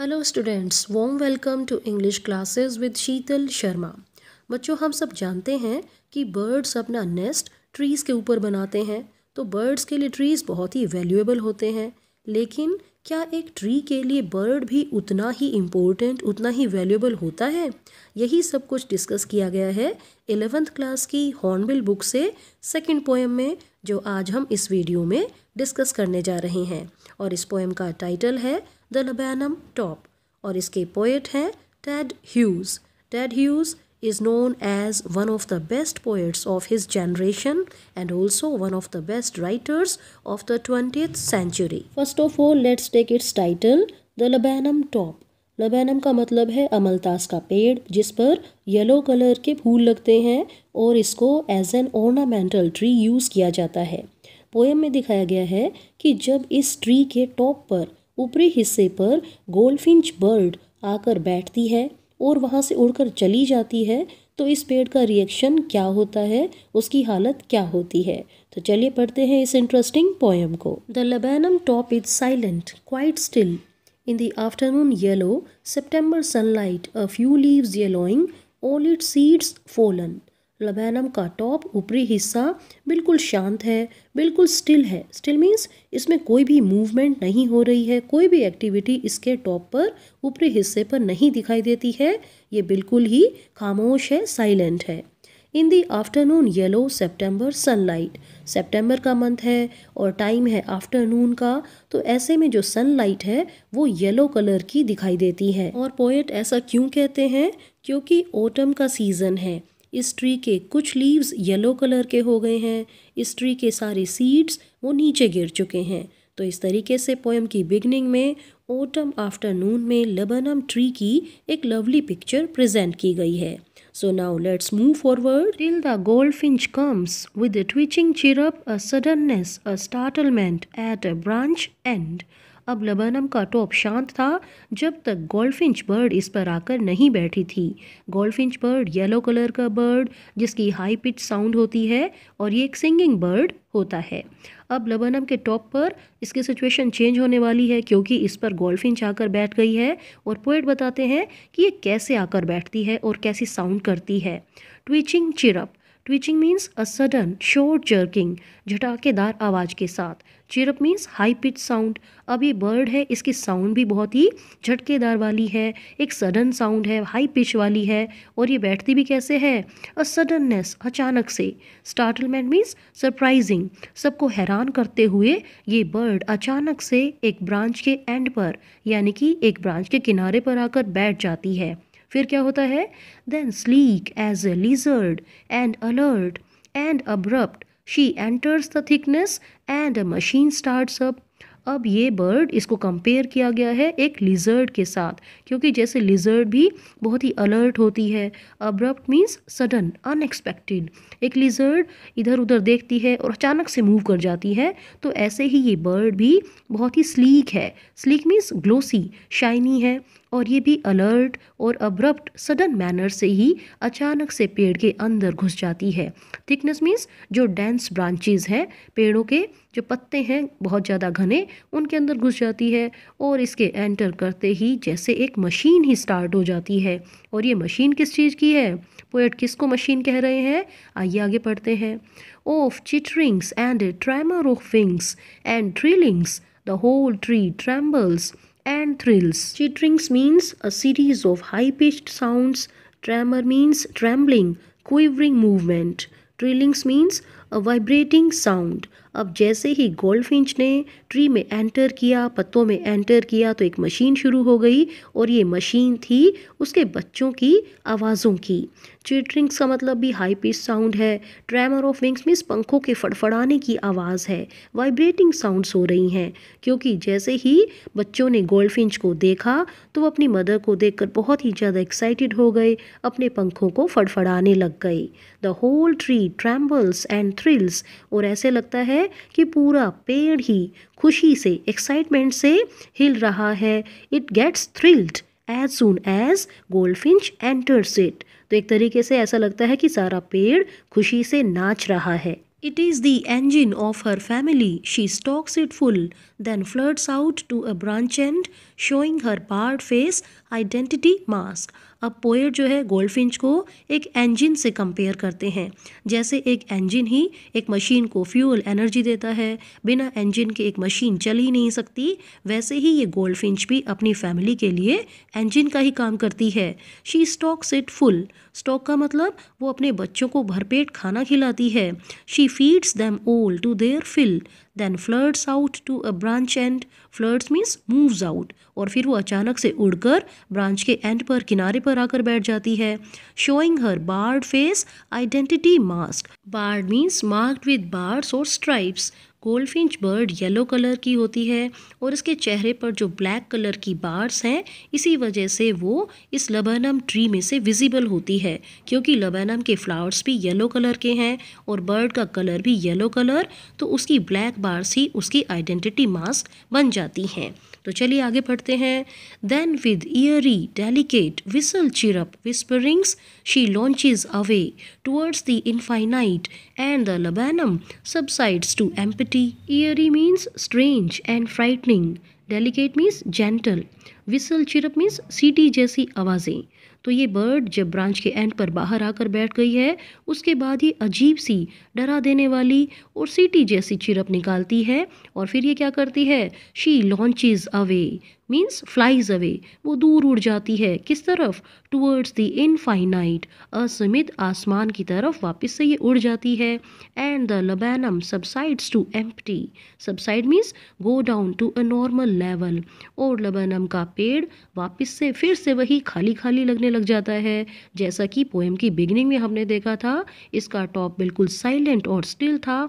Hello students warm welcome to English classes with Sheetal Sharma बच्चों हम सब जानते हैं कि बर्ड्स अपना नेस्ट ट्रीज़ के ऊपर बनाते हैं तो बर्ड्स के लिए ट्रीज़ बहुत ही वैल्यूएबल होते हैं लेकिन क्या एक ट्री के लिए बर्ड भी उतना ही इम्पोर्टेंट उतना ही वैल्यूबल होता है यही सब कुछ डिस्कस किया गया है एलेवेंथ क्लास की हॉर्नबिल बुक से सेकंड पोएम में जो आज हम इस वीडियो में डिस्कस करने जा रहे हैं और इस पोएम का टाइटल है द लबैनम टॉप और इसके पोएट हैं Ted Hughes Ted Hughes is known as one of the best poets of his generation and also one of the best writers of the 20th century. First of all, let's take its title, The labanum Top. Laburnum का मतलब है अमलतास का पेड़ जिस पर yellow colour के फूल लगते हैं और इसको as an ornamental tree use किया जाता है पोएम में दिखाया गया है कि जब इस ट्री के टॉप पर ऊपरी हिस्से पर गोल्डफिंच बर्ड आकर बैठती है और वहाँ से उड़कर चली जाती है तो इस पेड़ का रिएक्शन क्या होता है उसकी हालत क्या होती है तो चलिए पढ़ते हैं इस इंटरेस्टिंग पोएम को the laburnum top is silent quite still in the afternoon yellow September sunlight a few leaves yellowing all its seeds fallen laburnum का टॉप ऊपरी हिस्सा बिल्कुल शांत है बिल्कुल स्टिल है स्टिल मीन्स इसमें कोई भी मूवमेंट नहीं हो रही है कोई भी एक्टिविटी इसके टॉप पर ऊपरी हिस्से पर नहीं दिखाई देती है ये बिल्कुल ही खामोश है साइलेंट है in the afternoon yellow September sunlight September का मंथ है और टाइम है आफ्टरनून का तो ऐसे में जो सनलाइट है वो येलो कलर की दिखाई देती है और पोएट ऐसा क्यों कहते हैं क्योंकि ओटम का सीज़न है इस ट्री के कुछ लीव्स येलो कलर के हो गए हैं इस ट्री के सारे सीड्स वो नीचे गिर चुके हैं तो इस तरीके से पोएम की बिगनिंग में ओटम आफ्टरनून में लबनम ट्री की एक लवली पिक्चर प्रेजेंट की गई है so now let's move forward till the gold goldfinch comes with twitching chirrup a suddenness a startlement at a branch and अब लबनम का टॉप शांत था जब तक गोल्फिंच बर्ड इस पर आकर नहीं बैठी थी गोल्फिंच बर्ड येलो कलर का बर्ड जिसकी हाई पिच साउंड होती है और ये एक सिंगिंग बर्ड होता है अब लबनम के टॉप पर इसकी सिचुएशन चेंज होने वाली है क्योंकि इस पर गोल्फिंच आकर बैठ गई है और पोइट बताते हैं कि ये कैसे आकर बैठती है और कैसी साउंड करती है twitching chirp twitching means a sudden शोर जर्किंग झटाकेदार आवाज़ के साथ chirp means high pitch sound अब ये बर्ड है इसकी साउंड भी बहुत ही झटकेदार वाली है एक सडन साउंड है हाई पिच वाली है और ये बैठती भी कैसे है अ सडननेस अचानक से स्टार्टलमेंट मीन्स सरप्राइजिंग सबको हैरान करते हुए ये बर्ड अचानक से एक ब्रांच के एंड पर यानी कि एक ब्रांच के किनारे पर आकर बैठ जाती है फिर क्या होता है then sleek as a lizard and alert and abrupt she enters the thickness and a machine starts up अब ये बर्ड इसको कंपेयर किया गया है एक लिजर्ड के साथ क्योंकि जैसे लिजर्ड भी बहुत ही अलर्ट होती है अब्रप्ट मीन्स सडन अनएक्सपेक्टेड एक लिजर्ड इधर उधर देखती है और अचानक से मूव कर जाती है तो ऐसे ही ये बर्ड भी बहुत ही स्लीक है स्लीक मीन्स ग्लोसी शाइनी है और ये भी अलर्ट और अब्रप्ट सडन मैनर से ही अचानक से पेड़ के अंदर घुस जाती है थिकनेस मीन्स जो डेंस ब्रांचेज हैं पेड़ों के जो पत्ते हैं बहुत ज़्यादा घने उनके अंदर घुस जाती है और इसके एंटर करते ही जैसे एक मशीन ही स्टार्ट हो जाती है और ये मशीन किस चीज़ की है पोएट किसको मशीन कह रहे हैं आइए आगे पढ़ते हैं of chitterings and tremor of wings and trillings the whole tree trembles and thrills. Chitterings means a series of high pitched sounds, tremor means trembling, quivering movement. Trillings means a vibrating sound. अब जैसे ही goldfinch ने tree में enter किया पत्तों में enter किया तो एक मशीन शुरू हो गई और ये मशीन थी उसके बच्चों की आवाज़ों की चीटरिंग्स का मतलब भी हाई पिच साउंड है ट्रैमर ऑफ विंग्स मीन्स पंखों के फड़फड़ाने की आवाज़ है वाइब्रेटिंग साउंड्स हो रही हैं क्योंकि जैसे ही बच्चों ने गोल्डफिंच को देखा तो वो अपनी मदर को देखकर बहुत ही ज़्यादा एक्साइटेड हो गए अपने पंखों को फड़फड़ाने लग गए the whole tree trembles and thrills और ऐसे लगता है कि पूरा पेड़ ही खुशी से एक्साइटमेंट से हिल रहा है it gets thrilled as soon as goldfinch enters it तो एक तरीके से ऐसा लगता है कि सारा पेड़ खुशी से नाच रहा है it is the engine of her family she stokes it full then flirts out to a branch and showing her barred face identity mask अब पोएट जो है गोल्डफिंच को एक इंजन से कंपेयर करते हैं जैसे एक इंजन ही एक मशीन को फ्यूल एनर्जी देता है बिना इंजन के एक मशीन चल ही नहीं सकती वैसे ही ये गोल्डफिंच भी अपनी फैमिली के लिए इंजन का ही काम करती है she stokes it full stoke का मतलब वो अपने बच्चों को भरपेट खाना खिलाती है she feeds them all to their fill then flirts out to a branch and flirts means moves out और फिर वो अचानक से उड़कर ब्रांच के एंड पर किनारे पर आकर बैठ जाती है showing her barred face identity mask barred means marked with bars और stripes goldfinch bird yellow colour की होती है और इसके चेहरे पर जो ब्लैक कलर की बार्स हैं इसी वजह से वो इस लबैनम ट्री में से विजिबल होती है क्योंकि लबैनम के फ्लावर्स भी येलो कलर के हैं और बर्ड का कलर भी येलो कलर तो उसकी ब्लैक बार्स ही उसकी आइडेंटिटी मास्क बन जाती हैं तो चलिए आगे पढ़ते हैं then with eerie delicate whistle chirp whisperings she launches away towards the infinite and the laburnum subsides to empty eerie means strange and frightening delicate means gentle whistle chirp means सीटी जैसी आवाज़ें तो ये बर्ड जब branch के and पर बाहर आकर बैठ गई है उसके बाद ये अजीब सी डरा देने वाली और सीटी जैसी चिरप निकालती है और फिर ये क्या करती है she launches away means flies away वो दूर उड़ जाती है किस तरफ टूवर्ड्स द इनफाइनाइट असमित आसमान की तरफ वापस से ये उड़ जाती है and the laburnum subsides to empty subside means go down to a normal level और लबैनम का पेड़ वापस से फिर से वही खाली खाली लगने लग जाता है जैसा कि पोएम की बिगनिंग में हमने देखा था इसका टॉप बिल्कुल साइलेंट और स्टिल था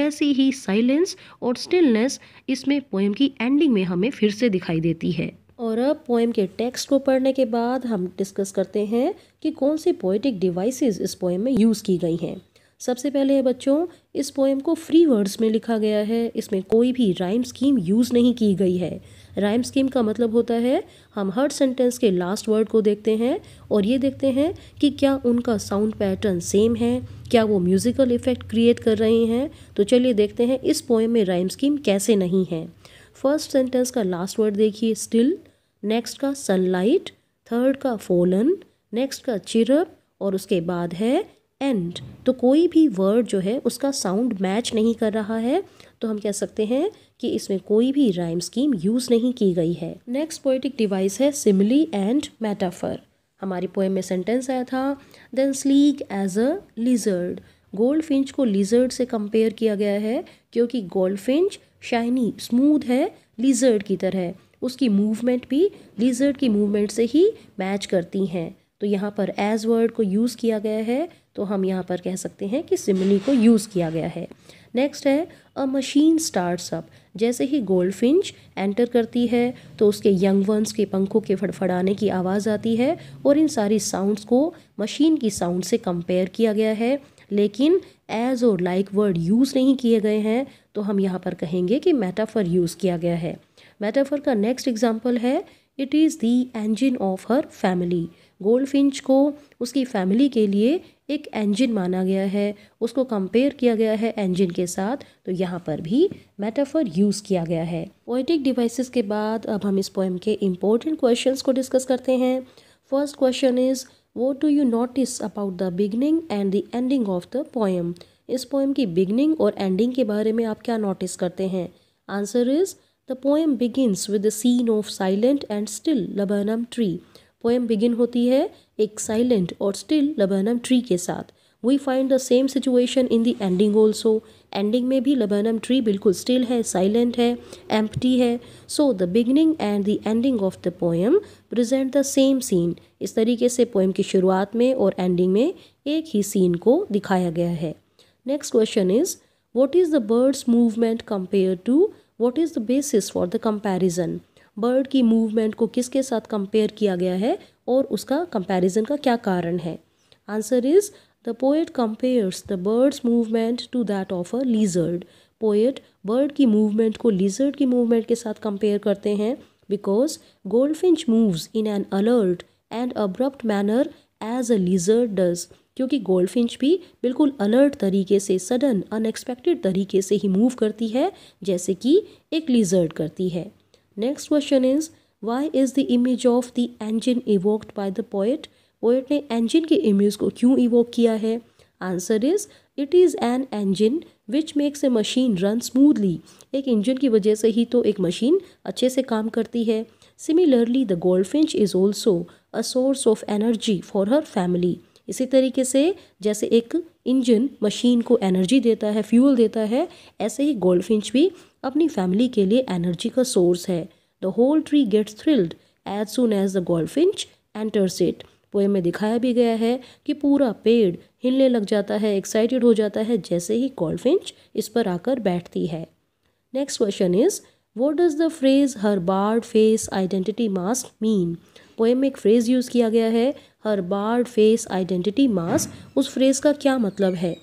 वैसी ही साइलेंस और स्टिलनेस इसमें पोएम की एंडिंग में हमें फिर से दिखाई देती होती है और अब पोएम के टेक्स्ट को पढ़ने के बाद हम डिस्कस करते हैं कि कौन सी पोइटिक डिवाइसेस इस पोएम में यूज़ की गई हैं सबसे पहले है बच्चों इस पोएम को फ्री वर्ड्स में लिखा गया है इसमें कोई भी राइम स्कीम यूज़ नहीं की गई है राइम स्कीम का मतलब होता है हम हर सेंटेंस के लास्ट वर्ड को देखते हैं और ये देखते हैं कि क्या उनका साउंड पैटर्न सेम है क्या वो म्यूज़िकल इफ़ेक्ट क्रिएट कर रहे हैं तो चलिए देखते हैं इस पोएम में राइम स्कीम कैसे नहीं है फर्स्ट सेंटेंस का लास्ट वर्ड देखिए स्टिल नेक्स्ट का सनलाइट थर्ड का फोलन नेक्स्ट का चिरप और उसके बाद है एंड तो कोई भी वर्ड जो है उसका साउंड मैच नहीं कर रहा है तो हम कह सकते हैं कि इसमें कोई भी राइम स्कीम यूज़ नहीं की गई है नेक्स्ट पोइटिक डिवाइस है सिमली एंड मेटाफर हमारी पोएम में सेंटेंस आया था then sleek as a lizard gold finch को लिजर्ड से कंपेयर किया गया है क्योंकि गोल्ड फिंच शाइनी स्मूथ है लिजर्ड की तरह उसकी मूवमेंट भी लिजर्ड की मूवमेंट से ही मैच करती हैं तो यहाँ पर एज वर्ड को यूज़ किया गया है तो हम यहाँ पर कह सकते हैं कि सिमनी को यूज़ किया गया है नेक्स्ट है अ मशीन स्टार्ट्स अप जैसे ही गोल्ड फिंच एंटर करती है तो उसके यंग वंस के पंखों के फड़फड़ाने की आवाज़ आती है और इन सारी साउंड्स को मशीन की साउंड से कंपेयर किया गया है लेकिन एज और लाइक वर्ड यूज़ नहीं किए गए हैं तो हम यहाँ पर कहेंगे कि मेटाफर यूज़ किया गया है मेटाफर का नेक्स्ट एग्जाम्पल है it is the engine of her family goldfinch को उसकी फैमिली के लिए एक एंजिन माना गया है उसको कंपेयर किया गया है एंजिन के साथ तो यहाँ पर भी मेटाफर यूज़ किया गया है पोइटिक डिवाइसेस के बाद अब हम इस पोएम के इम्पोर्टेंट क्वेश्चंस को डिस्कस करते हैं first question is what do you notice about the beginning and the ending of the poem इस पोएम की बिगनिंग और एंडिंग के बारे में आप क्या नोटिस करते हैं answer is the poem begins with the scene of silent and still laburnum tree poem begin होती है एक साइलेंट और स्टिल लबनम ट्री के साथ we find the same situation in the ending also ending में भी लबनम ट्री बिल्कुल still है साइलेंट है एम्पटी है so the beginning and the ending of the poem present the same scene इस तरीके से पोएम की शुरुआत में और एंडिंग में एक ही सीन को दिखाया गया है next question is what is the bird's movement compare to what is the basis for the comparison bird की मूवमेंट को किसके साथ कंपेयर किया गया है और उसका कंपेरिजन का क्या कारण है answer is the poet compares the bird's movement to that of a lizard poet bird की मूवमेंट को लीजर्ड की मूवमेंट के साथ कंपेयर करते हैं because goldfinch moves in an alert and abrupt manner as a lizard does क्योंकि goldfinch भी बिल्कुल अलर्ट तरीके से सडन अनएक्सपेक्टेड तरीके से ही मूव करती है जैसे कि एक लिजर्ड करती है next question is why is the image of the engine evoked by the poet poet ने एंजिन के इमेज को क्यों इवोक किया है answer is it is an engine which makes a machine run smoothly एक engine की वजह से ही तो एक मशीन अच्छे से काम करती है similarly the goldfinch is also a source of energy for her family इसी तरीके से जैसे एक इंजन मशीन को एनर्जी देता है फ्यूल देता है ऐसे ही गोल्डफिंच भी अपनी फैमिली के लिए एनर्जी का सोर्स है the whole tree gets thrilled as soon as the goldfinch enters it poem में दिखाया भी गया है कि पूरा पेड़ हिलने लग जाता है एक्साइटेड हो जाता है जैसे ही गोल्डफिंच इस पर आकर बैठती है next question is what does the phrase her barred face identity mask mean poem में एक फ्रेज़ यूज़ किया गया है her barred face identity mask उस फ्रेज का क्या मतलब है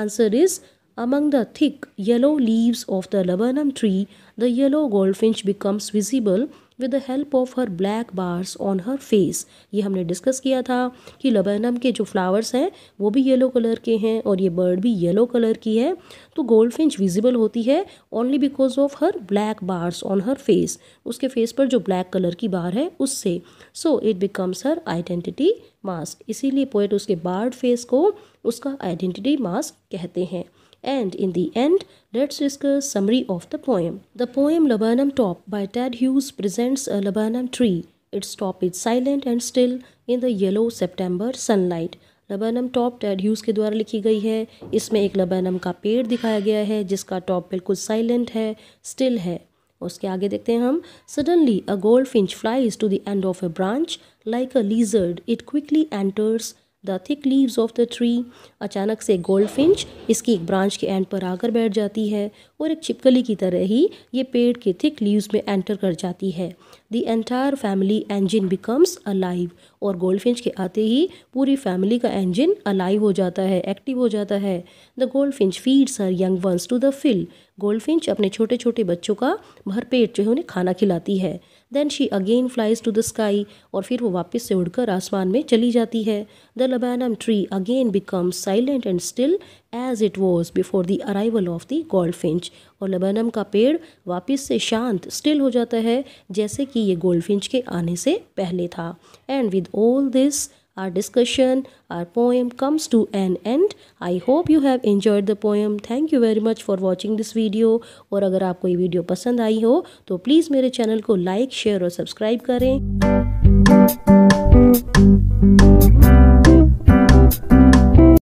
answer is among the thick yellow leaves of the laburnum tree the yellow gold finch becomes visible with the help of her black bars on her face ये हमने discuss किया था कि लबैनम के जो फ्लावर्स हैं वो भी येलो कलर के हैं और ये बर्ड भी येलो कलर की है तो गोल्ड फिंच विजिबल होती है only because of her black bars on her face उसके फेस पर जो ब्लैक कलर की बार है उससे so it becomes her identity mask इसीलिए पोएट उसके बार्ड फेस को उसका आइडेंटिटी मास्क कहते हैं And in the end, let's discuss summary of the poem. The poem "Laburnum Top by Tad Hughes presents a laburnum tree. Its top is silent and still in the yellow September sunlight. Laburnum top Ted Hughes के द्वारा लिखी गई है इसमें एक लबानम का पेड़ दिखाया गया है जिसका टॉप बिल्कुल साइलेंट है स्टिल है उसके आगे देखते हैं हम suddenly a gold finch flies to the end of a branch like a lizard it quickly enters the thick leaves of the tree अचानक से गोल्ड फिंच इसकी एक ब्रांच के एंड पर आकर बैठ जाती है और एक छिपकली की तरह ही ये पेड़ के थिक लीव्स में एंटर कर जाती है the entire family engine becomes alive और गोल्ड फिंच के आते ही पूरी फैमिली का एंजिन अलाइव हो जाता है एक्टिव हो जाता है the gold finch feeds her young ones to the fill gold finch अपने छोटे छोटे बच्चों का भरपेट जो है उन्हें खाना खिलाती है then she again flies to the sky और फिर वो वापस से उड़कर आसमान में चली जाती है the laburnum tree again becomes silent and still as it was before the arrival of the gold finch और लबैनम का पेड़ वापस से शांत स्टिल हो जाता है जैसे कि ये गोल्ड फिंच के आने से पहले था and with all this Our discussion, our poem comes to an end. I hope you have enjoyed the poem. Thank you very much for watching this video. और अगर आपको ये वीडियो पसंद आई हो तो प्लीज़ मेरे चैनल को लाइक शेयर और सब्सक्राइब करें